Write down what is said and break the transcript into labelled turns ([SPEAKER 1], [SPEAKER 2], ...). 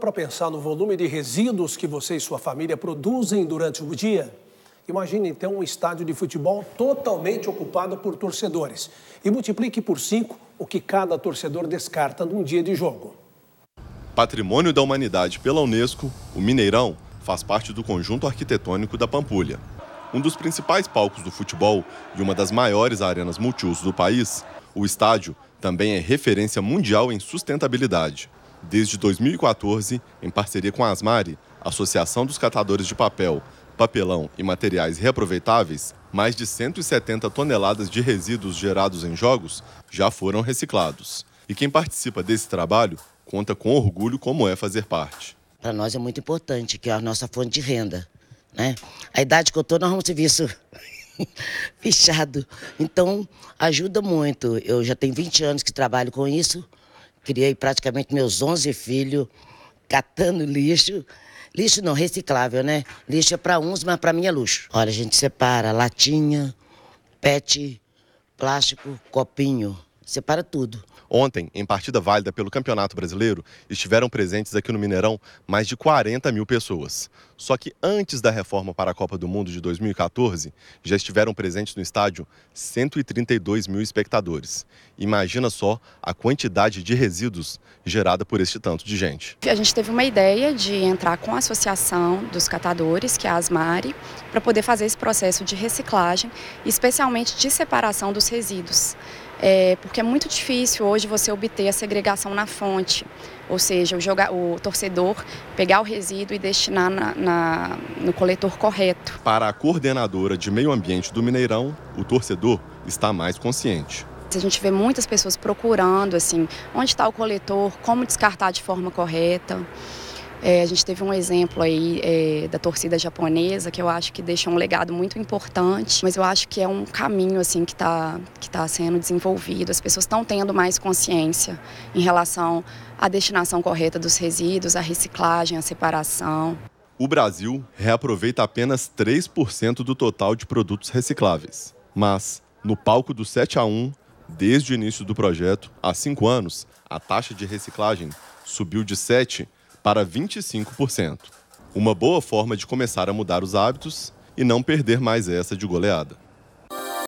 [SPEAKER 1] Para pensar no volume de resíduos que você e sua família produzem durante o dia, imagine então um estádio de futebol totalmente ocupado por torcedores e multiplique por cinco o que cada torcedor descarta num dia de jogo. Patrimônio da Humanidade pela Unesco, o Mineirão faz parte do conjunto arquitetônico da Pampulha. Um dos principais palcos do futebol e uma das maiores arenas multiuso do país, o estádio também é referência mundial em sustentabilidade. Desde 2014, em parceria com a Asmari, Associação dos Catadores de Papel, Papelão e Materiais Reaproveitáveis, mais de 170 toneladas de resíduos gerados em jogos já foram reciclados. E quem participa desse trabalho conta com orgulho como é fazer parte.
[SPEAKER 2] Para nós é muito importante, que é a nossa fonte de renda. Né? A idade que eu estou, nós vamos ter isso fechado. Então, ajuda muito. Eu já tenho 20 anos que trabalho com isso. Criei praticamente meus 11 filhos catando lixo. Lixo não, reciclável, né? Lixo é para uns, mas para mim é luxo. Olha, a gente separa latinha, pet, plástico, copinho separa tudo.
[SPEAKER 1] Ontem, em partida válida pelo Campeonato Brasileiro, estiveram presentes aqui no Mineirão mais de 40 mil pessoas. Só que antes da reforma para a Copa do Mundo de 2014, já estiveram presentes no estádio 132 mil espectadores. Imagina só a quantidade de resíduos gerada por este tanto de gente.
[SPEAKER 3] A gente teve uma ideia de entrar com a Associação dos Catadores, que é a ASMARE, para poder fazer esse processo de reciclagem, especialmente de separação dos resíduos é, porque é muito difícil hoje você obter a segregação na fonte, ou seja, o, joga, o torcedor pegar o resíduo e destinar na, na, no coletor correto.
[SPEAKER 1] Para a coordenadora de meio ambiente do Mineirão, o torcedor está mais consciente.
[SPEAKER 3] A gente vê muitas pessoas procurando assim, onde está o coletor, como descartar de forma correta. É, a gente teve um exemplo aí é, da torcida japonesa que eu acho que deixa um legado muito importante, mas eu acho que é um caminho assim que está que tá sendo desenvolvido. As pessoas estão tendo mais consciência em relação à destinação correta dos resíduos, à reciclagem, à separação.
[SPEAKER 1] O Brasil reaproveita apenas 3% do total de produtos recicláveis. Mas, no palco do 7 a 1, desde o início do projeto, há cinco anos, a taxa de reciclagem subiu de 7% para 25%. Uma boa forma de começar a mudar os hábitos e não perder mais essa de goleada.